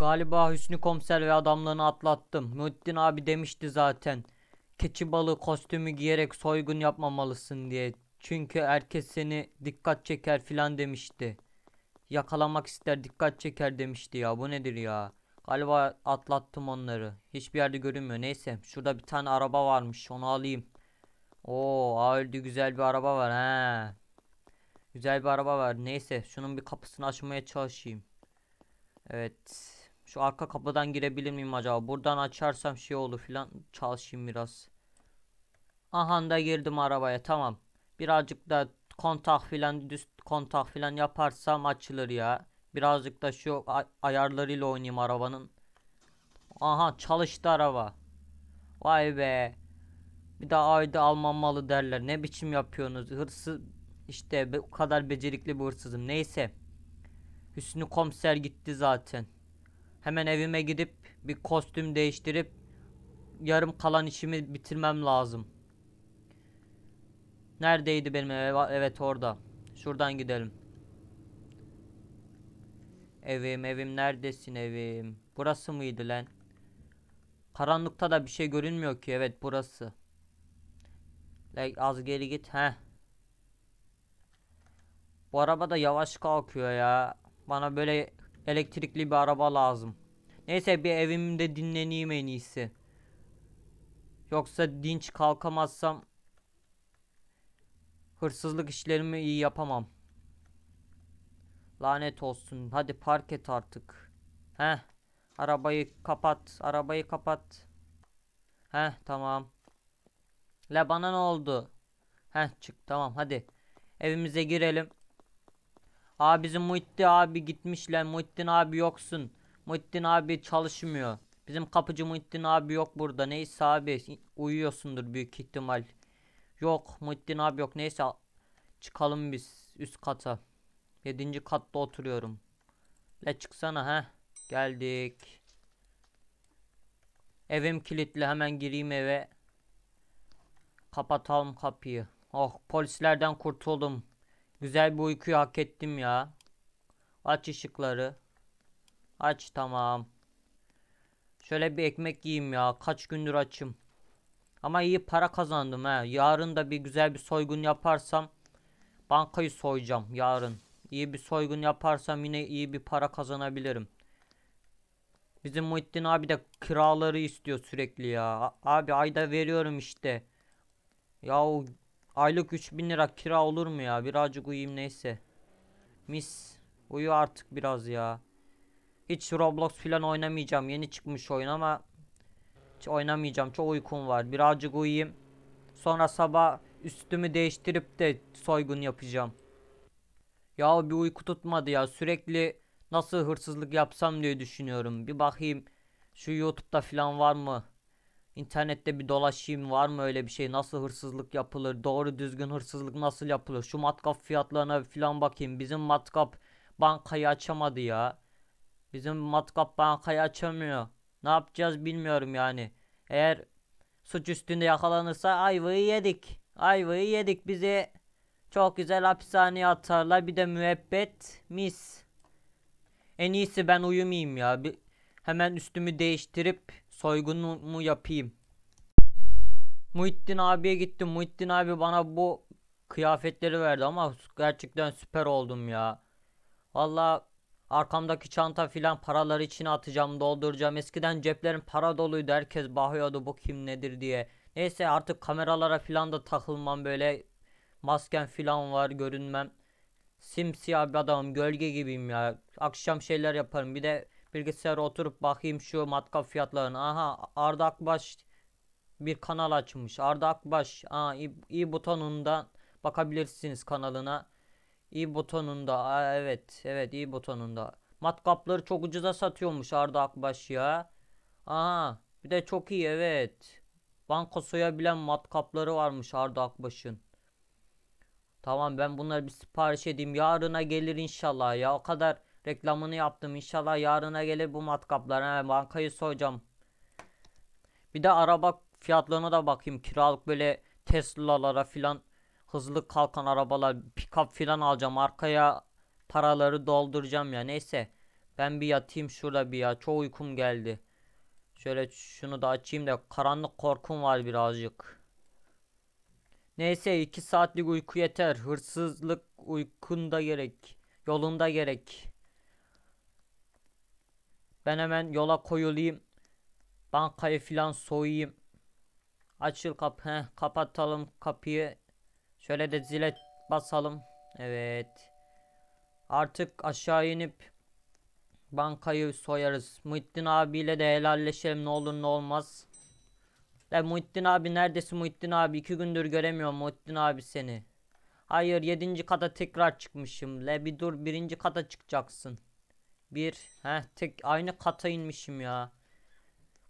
Galiba Hüsnü komiser ve adamlarını atlattım. Muhittin abi demişti zaten. Keçi balığı kostümü giyerek soygun yapmamalısın diye. Çünkü herkes seni dikkat çeker filan demişti. Yakalamak ister dikkat çeker demişti ya. Bu nedir ya? Galiba atlattım onları. Hiçbir yerde görünmüyor. Neyse şurada bir tane araba varmış. Onu alayım. Oo, öldü güzel bir araba var he. Güzel bir araba var. Neyse şunun bir kapısını açmaya çalışayım. Evet. Şu arka kapıdan girebilir miyim acaba? Buradan açarsam şey olur filan. Çalışayım biraz. Aha da girdim arabaya. Tamam. Birazcık da kontak filan düz kontak filan yaparsam açılır ya. Birazcık da şu ayarlarıyla oynayayım arabanın. Aha çalıştı araba. Vay be. Bir daha ayda malı derler. Ne biçim yapıyorsunuz? Hırsız işte bu kadar becerikli bir hırsızım. Neyse. Hüsnü komiser gitti zaten. Hemen evime gidip bir kostüm değiştirip yarım kalan işimi bitirmem lazım. Neredeydi benim ev? Evet orada. Şuradan gidelim. Evim evim neredesin evim? Burası mıydı lan? Karanlıkta da bir şey görünmüyor ki. Evet burası. Like, az geri git. Heh. Bu araba da yavaş kalkıyor ya. Bana böyle Elektrikli bir araba lazım. Neyse bir evimde dinleneyim en iyisi. Yoksa dinç kalkamazsam hırsızlık işlerimi iyi yapamam. Lanet olsun. Hadi park et artık. Heh. Arabayı kapat. Arabayı kapat. Heh tamam. La bana ne oldu? Heh çık tamam hadi. Evimize girelim. Aa bizim Muhittin abi gitmiş lan Muhittin abi yoksun. Muhittin abi çalışmıyor. Bizim kapıcı Muhittin abi yok burada. Neyse abi uyuyorsundur büyük ihtimal. Yok Muhittin abi yok. Neyse çıkalım biz üst kata. Yedinci katta oturuyorum. Le çıksana ha. Geldik. Evim kilitli hemen gireyim eve. Kapatalım kapıyı. Oh polislerden kurtuldum. Güzel bir uykuyu hak ettim ya. Aç ışıkları. Aç tamam. Şöyle bir ekmek yiyeyim ya. Kaç gündür açım. Ama iyi para kazandım he. Yarın da bir güzel bir soygun yaparsam bankayı soyacağım yarın. İyi bir soygun yaparsam yine iyi bir para kazanabilirim. Bizim Muhittin abi de kiraları istiyor sürekli ya. Abi ayda veriyorum işte. Ya Aylık 3000 lira kira olur mu ya? Birazcık uyuyayım neyse. Mis. Uyu artık biraz ya. Hiç Roblox falan oynamayacağım. Yeni çıkmış oyun ama hiç oynamayacağım. Çok uykum var. Birazcık uyuyayım. Sonra sabah üstümü değiştirip de soygun yapacağım. Ya bir uyku tutmadı ya. Sürekli nasıl hırsızlık yapsam diye düşünüyorum. Bir bakayım şu YouTube'da falan var mı? İnternette bir dolaşayım var mı öyle bir şey? Nasıl hırsızlık yapılır? Doğru düzgün hırsızlık nasıl yapılır? Şu matkap fiyatlarına falan bakayım. Bizim matkap bankayı açamadı ya. Bizim matkap bankayı açamıyor. Ne yapacağız bilmiyorum yani. Eğer suç üstünde yakalanırsa ayvayı yedik. Ayvayı yedik bizi. Çok güzel hapishaneye atarlar. Bir de müebbet mis. En iyisi ben uyumayayım ya. Bir, hemen üstümü değiştirip Soygunu mu yapayım? Muhittin abiye gittim. Muhittin abi bana bu kıyafetleri verdi ama gerçekten süper oldum ya. Valla arkamdaki çanta filan paraları içine atacağım dolduracağım. Eskiden ceplerim para doluydu herkes bakıyordu bu kim nedir diye. Neyse artık kameralara filan da takılmam böyle masken filan var görünmem. Simsiyah bir adamım gölge gibiyim ya. Akşam şeyler yaparım bir de Bilgisayara oturup bakayım şu matkap fiyatlarını. Aha Arda Akbaş bir kanal açmış. Arda Akbaş Aa, iyi, iyi butonundan bakabilirsiniz kanalına. İyi butonunda. Aa, evet evet iyi butonunda. Matkapları çok ucuza satıyormuş Arda Akbaş ya. Aha bir de çok iyi evet. Banko soyabilen matkapları varmış Arda Akbaş'ın. Tamam ben bunları bir sipariş edeyim. Yarına gelir inşallah ya. O kadar Reklamını yaptım. İnşallah yarına gelir bu matkaplar. He, bankayı soyacağım. Bir de araba fiyatlarına da bakayım. Kiralık böyle Tesla'lara filan hızlı kalkan arabalar, pick-up filan alacağım. Arkaya paraları dolduracağım ya. Neyse. Ben bir yatayım şurada bir ya. Çok uykum geldi. Şöyle şunu da açayım da karanlık korkum var birazcık. Neyse 2 saatlik uyku yeter. Hırsızlık uykunda gerek. Yolunda gerek. Ben hemen yola koyulayım. Bankayı filan soyayım. Açıl kapı. Heh, kapatalım kapıyı. Şöyle de zile basalım. Evet. Artık aşağı inip bankayı soyarız. Muhittin abiyle de helalleşelim ne olur ne olmaz. Ya Muhittin abi neredesin Muhittin abi? iki gündür göremiyorum Muhittin abi seni. Hayır 7. kata tekrar çıkmışım. Le bir dur 1. kata çıkacaksın. Bir. Heh tek aynı kata inmişim ya.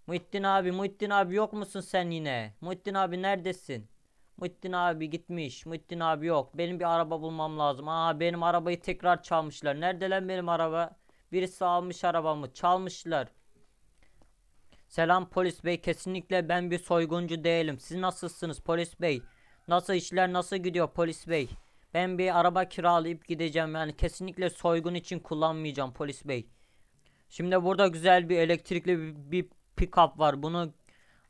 Muhittin abi Muhittin abi yok musun sen yine? Muhittin abi neredesin? Muhittin abi gitmiş. Muhittin abi yok. Benim bir araba bulmam lazım. Aa benim arabayı tekrar çalmışlar. Nerede lan benim araba? Birisi almış arabamı. Çalmışlar. Selam polis bey. Kesinlikle ben bir soyguncu değilim. Siz nasılsınız polis bey? Nasıl işler nasıl gidiyor polis bey? Ben bir araba kiralayıp gideceğim. Yani kesinlikle soygun için kullanmayacağım polis bey. Şimdi burada güzel bir elektrikli bir, bir pick-up var. Bunu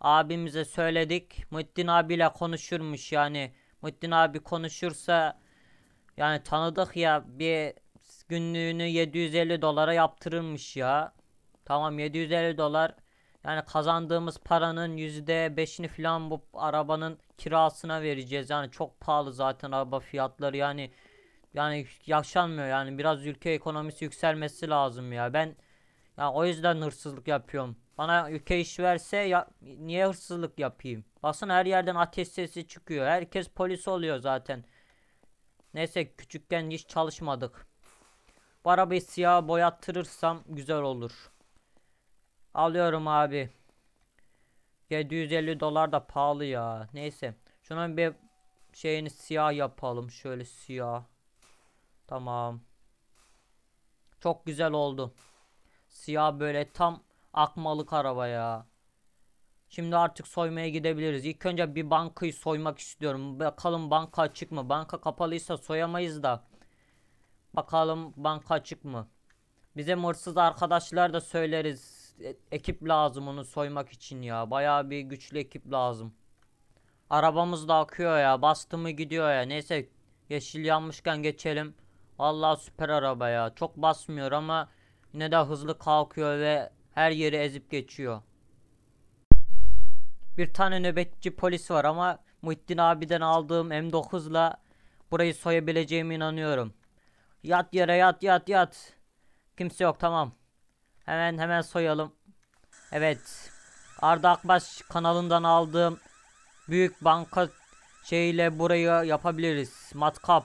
abimize söyledik. Muhittin abiyle konuşurmuş yani. Muhittin abi konuşursa yani tanıdık ya bir günlüğünü 750 dolara yaptırırmış ya. Tamam 750 dolar yani kazandığımız paranın %5'ini falan bu arabanın kirasına vereceğiz. Yani çok pahalı zaten araba fiyatları yani yani yaşanmıyor yani biraz ülke ekonomisi yükselmesi lazım ya. Ben ya o yüzden hırsızlık yapıyorum. Bana ülke iş verse ya, niye hırsızlık yapayım? Basın her yerden ateş sesi çıkıyor. Herkes polis oluyor zaten. Neyse küçükken hiç çalışmadık. Bu arabayı siyah boyattırırsam güzel olur. Alıyorum abi. 750 dolar da pahalı ya. Neyse. Şuna bir şeyini siyah yapalım. Şöyle siyah. Tamam. Çok güzel oldu. Siyah böyle tam akmalık araba ya. Şimdi artık soymaya gidebiliriz. İlk önce bir bankayı soymak istiyorum. Bakalım banka açık mı? Banka kapalıysa soyamayız da. Bakalım banka açık mı? Bize hırsız arkadaşlar da söyleriz. E, ekip lazım onu soymak için ya. Bayağı bir güçlü ekip lazım. Arabamız da akıyor ya. Bastı mı gidiyor ya. Neyse yeşil yanmışken geçelim. Allah süper araba ya. Çok basmıyor ama yine de hızlı kalkıyor ve her yeri ezip geçiyor. Bir tane nöbetçi polis var ama Muhittin abiden aldığım M9'la burayı soyabileceğime inanıyorum. Yat yere yat yat yat. Kimse yok tamam. Hemen hemen soyalım. Evet. Arda Akbaş kanalından aldığım büyük banka şeyle burayı yapabiliriz. Matkap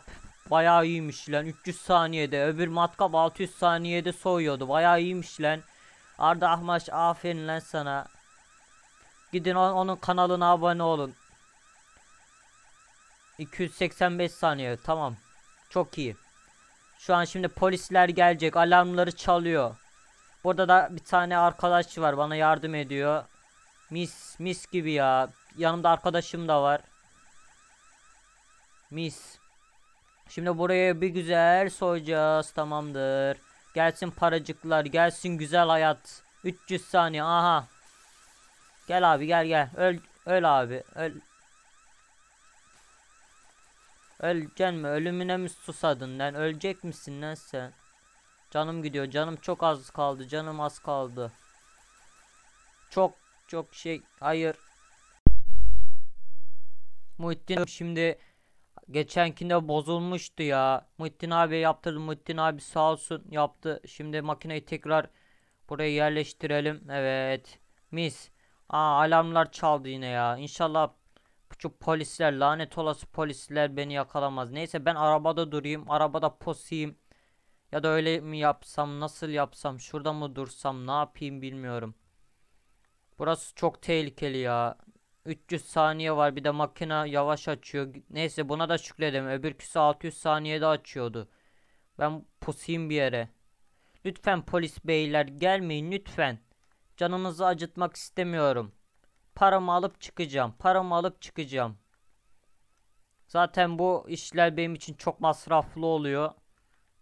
bayağı iyiymiş lan. 300 saniyede. Öbür matkap 600 saniyede soyuyordu. Bayağı iyiymiş lan. Arda Akbaş, aferin lan sana. Gidin onun kanalına abone olun. 285 saniye tamam. Çok iyi. Şu an şimdi polisler gelecek. Alarmları çalıyor. Burada da bir tane arkadaş var bana yardım ediyor. Mis mis gibi ya. Yanımda arkadaşım da var. Mis. Şimdi buraya bir güzel soyacağız tamamdır. Gelsin paracıklar gelsin güzel hayat. 300 saniye aha. Gel abi gel gel. Öl, öl abi öl. Öleceksin mi? Ölümüne mi susadın lan? Ölecek misin lan sen? Canım gidiyor. Canım çok az kaldı. Canım az kaldı. Çok çok şey. Hayır. Muhittin şimdi geçenkinde bozulmuştu ya. Muhittin abi yaptırdı. Muhittin abi sağ olsun yaptı. Şimdi makineyi tekrar buraya yerleştirelim. Evet. Mis. Aa alarmlar çaldı yine ya. İnşallah şu polisler lanet olası polisler beni yakalamaz. Neyse ben arabada durayım. Arabada posayım. Ya da öyle mi yapsam nasıl yapsam şurada mı dursam ne yapayım bilmiyorum. Burası çok tehlikeli ya. 300 saniye var bir de makina yavaş açıyor. Neyse buna da şükredelim. Öbürküsü 600 saniyede açıyordu. Ben pusayım bir yere. Lütfen polis beyler gelmeyin lütfen. Canınızı acıtmak istemiyorum. Paramı alıp çıkacağım. Paramı alıp çıkacağım. Zaten bu işler benim için çok masraflı oluyor.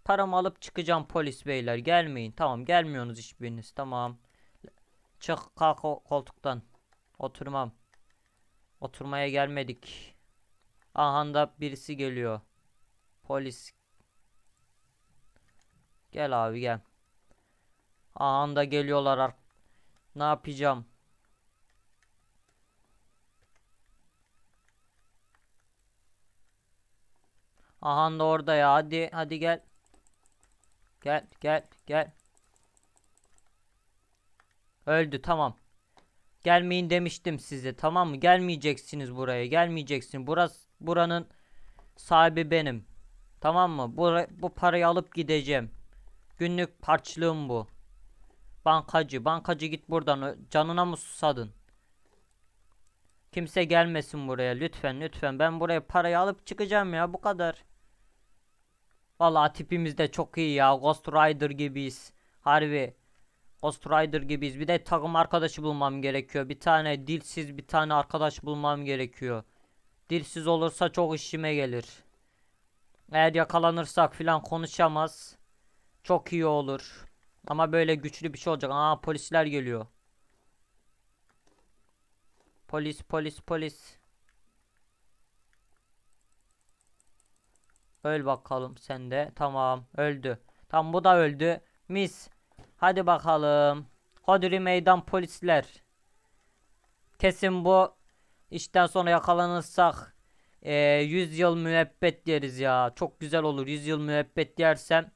Paramı alıp çıkacağım polis beyler. Gelmeyin. Tamam gelmiyorsunuz hiçbiriniz. Tamam. Çık kalk koltuktan. Oturmam. Oturmaya gelmedik. ahanda birisi geliyor. Polis. Gel abi gel. ahanda geliyorlar. Ne yapacağım? ahanda orada ya. Hadi hadi gel. Gel gel gel. Öldü tamam. Gelmeyin demiştim size tamam mı? Gelmeyeceksiniz buraya gelmeyeceksin. Burası buranın sahibi benim. Tamam mı? Bu, bu parayı alıp gideceğim. Günlük parçalığım bu. Bankacı bankacı git buradan canına mı susadın? Kimse gelmesin buraya lütfen lütfen ben buraya parayı alıp çıkacağım ya bu kadar. Valla tipimiz de çok iyi ya. Ghost Rider gibiyiz. Harbi. Ghost Rider gibiyiz. Bir de takım arkadaşı bulmam gerekiyor. Bir tane dilsiz bir tane arkadaş bulmam gerekiyor. Dilsiz olursa çok işime gelir. Eğer yakalanırsak filan konuşamaz. Çok iyi olur. Ama böyle güçlü bir şey olacak. Aa polisler geliyor. Polis polis polis. Öl bakalım sen de. Tamam öldü. Tam bu da öldü. Mis. Hadi bakalım. Hodri meydan polisler. Kesin bu işten sonra yakalanırsak e, 100 yıl müebbet deriz ya. Çok güzel olur. 100 yıl müebbet dersem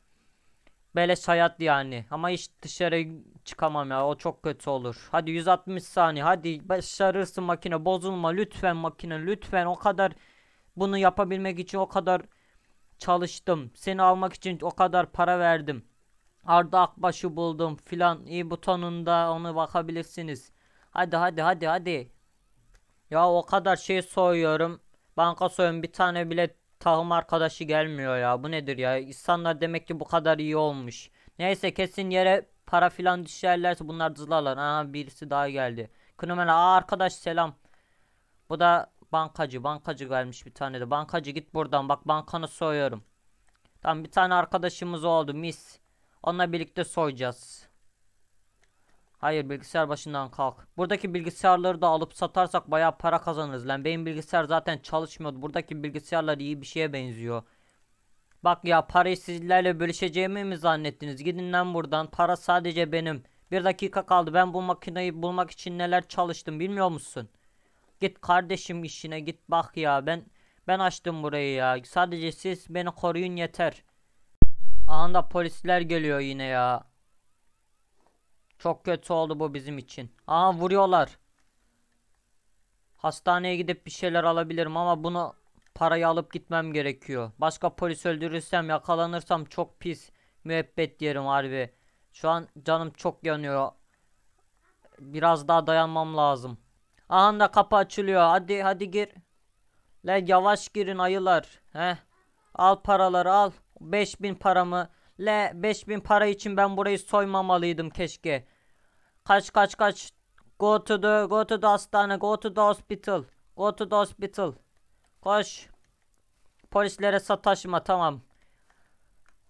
böyle hayat yani. Ama hiç dışarı çıkamam ya. O çok kötü olur. Hadi 160 saniye. Hadi başarırsın makine. Bozulma lütfen makine. Lütfen o kadar bunu yapabilmek için o kadar çalıştım. Seni almak için o kadar para verdim. Arda Akbaş'ı buldum filan. İyi butonunda onu bakabilirsiniz. Hadi hadi hadi hadi. Ya o kadar şey soyuyorum. Banka soyun bir tane bile tahım arkadaşı gelmiyor ya. Bu nedir ya? İnsanlar demek ki bu kadar iyi olmuş. Neyse kesin yere para filan düşerlerse bunlar zılarlar. Aha birisi daha geldi. Kınomela arkadaş selam. Bu da Bankacı bankacı gelmiş bir tane de. Bankacı git buradan bak bankanı soyuyorum. Tam bir tane arkadaşımız oldu mis. Onunla birlikte soyacağız. Hayır bilgisayar başından kalk. Buradaki bilgisayarları da alıp satarsak baya para kazanırız lan. Benim bilgisayar zaten çalışmıyordu. Buradaki bilgisayarlar iyi bir şeye benziyor. Bak ya parayı sizlerle bölüşeceğimi mi zannettiniz? Gidin lan buradan. Para sadece benim. Bir dakika kaldı. Ben bu makineyi bulmak için neler çalıştım bilmiyor musun? Git kardeşim işine git bak ya ben ben açtım burayı ya. Sadece siz beni koruyun yeter. Ahanda polisler geliyor yine ya. Çok kötü oldu bu bizim için. Aha vuruyorlar. Hastaneye gidip bir şeyler alabilirim ama bunu parayı alıp gitmem gerekiyor. Başka polis öldürürsem yakalanırsam çok pis müebbet yerim harbi. Şu an canım çok yanıyor. Biraz daha dayanmam lazım. Aha da kapı açılıyor. Hadi hadi gir. Lan yavaş girin ayılar. He. Al paraları al. 5000 paramı. Le 5000 para için ben burayı soymamalıydım keşke. Kaç kaç kaç. Go to the go to the hastane. Go to the hospital. Go to the hospital. Koş. Polislere sataşma tamam.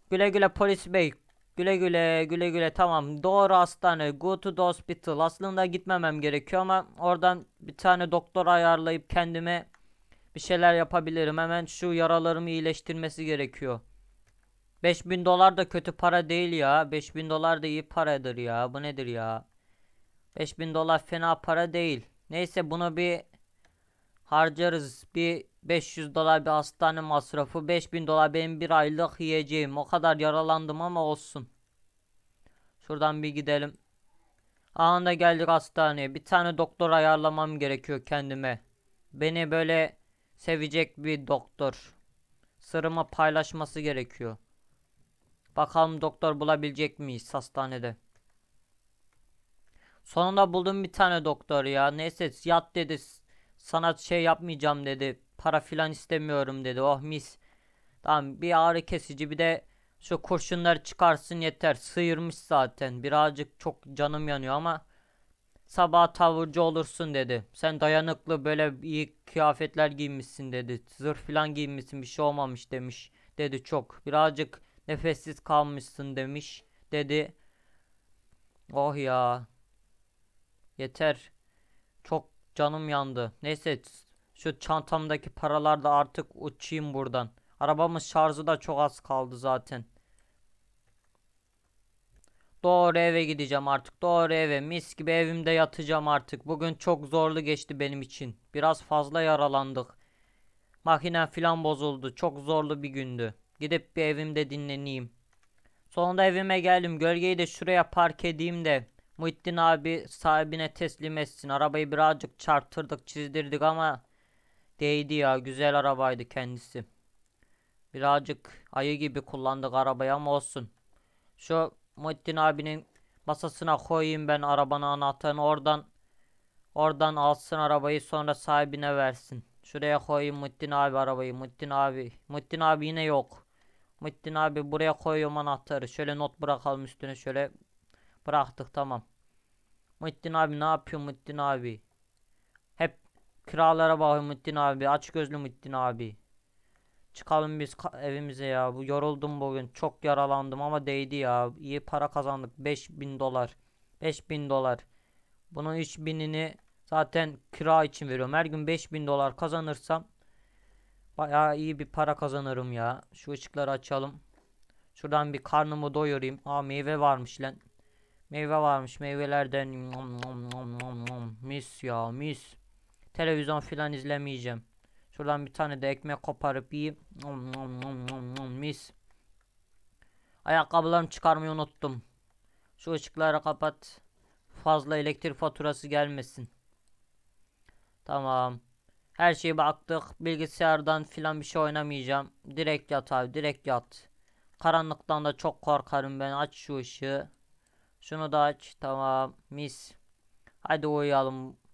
Güle güle polis bey. Güle güle güle güle tamam doğru hastane go to the hospital aslında gitmemem gerekiyor ama oradan bir tane doktor ayarlayıp kendime bir şeyler yapabilirim hemen şu yaralarımı iyileştirmesi gerekiyor. 5000 dolar da kötü para değil ya 5000 dolar da iyi paradır ya bu nedir ya 5000 dolar fena para değil neyse bunu bir harcarız bir 500 dolar bir hastane masrafı, 5000 dolar benim bir aylık yiyeceğim. O kadar yaralandım ama olsun. Şuradan bir gidelim. Anında geldik hastaneye. Bir tane doktor ayarlamam gerekiyor kendime. Beni böyle sevecek bir doktor. Sırıma paylaşması gerekiyor. Bakalım doktor bulabilecek miyiz hastanede. Sonunda buldum bir tane doktor ya. Neyse yat dedi. Sana şey yapmayacağım dedi para filan istemiyorum dedi. Oh mis. Tamam bir ağrı kesici bir de şu kurşunları çıkarsın yeter. Sıyırmış zaten. Birazcık çok canım yanıyor ama sabah tavırcı olursun dedi. Sen dayanıklı böyle iyi kıyafetler giymişsin dedi. Zırh filan giymişsin bir şey olmamış demiş. Dedi çok. Birazcık nefessiz kalmışsın demiş. Dedi. Oh ya. Yeter. Çok canım yandı. Neyse şu çantamdaki paralar da artık uçayım buradan. Arabamız şarjı da çok az kaldı zaten. Doğru eve gideceğim artık. Doğru eve. Mis gibi evimde yatacağım artık. Bugün çok zorlu geçti benim için. Biraz fazla yaralandık. Makinen filan bozuldu. Çok zorlu bir gündü. Gidip bir evimde dinleneyim. Sonunda evime geldim. Gölgeyi de şuraya park edeyim de. Muhittin abi sahibine teslim etsin. Arabayı birazcık çarptırdık çizdirdik ama Değdi ya güzel arabaydı kendisi. Birazcık ayı gibi kullandık arabayı ama olsun. Şu Muhittin abinin masasına koyayım ben arabanın anahtarını oradan oradan alsın arabayı sonra sahibine versin. Şuraya koyayım Muhittin abi arabayı. Muhittin abi. Muhittin abi yine yok. Muhittin abi buraya koyuyorum anahtarı. Şöyle not bırakalım üstüne şöyle. Bıraktık tamam. Muhittin abi ne yapıyor Muhittin abi? Krallara bak Muhittin abi. Aç gözlü Muhittin abi. Çıkalım biz evimize ya. Bu yoruldum bugün. Çok yaralandım ama değdi ya. İyi para kazandık. 5000 dolar. 5000 dolar. Bunun 3000'ini zaten kira için veriyorum. Her gün 5000 dolar kazanırsam bayağı iyi bir para kazanırım ya. Şu ışıkları açalım. Şuradan bir karnımı doyurayım. Aa meyve varmış lan. Meyve varmış. Meyvelerden mis ya mis. Televizyon filan izlemeyeceğim. Şuradan bir tane de ekmek koparıp yiyeyim. Nom nom nom nom nom mis. Ayakkabılarımı çıkarmayı unuttum. Şu ışıkları kapat. Fazla elektrik faturası gelmesin. Tamam. Her şeyi baktık. Bilgisayardan filan bir şey oynamayacağım. Direkt yat abi direkt yat. Karanlıktan da çok korkarım ben. Aç şu ışığı. Şunu da aç. Tamam. Mis. Hadi uyuyalım.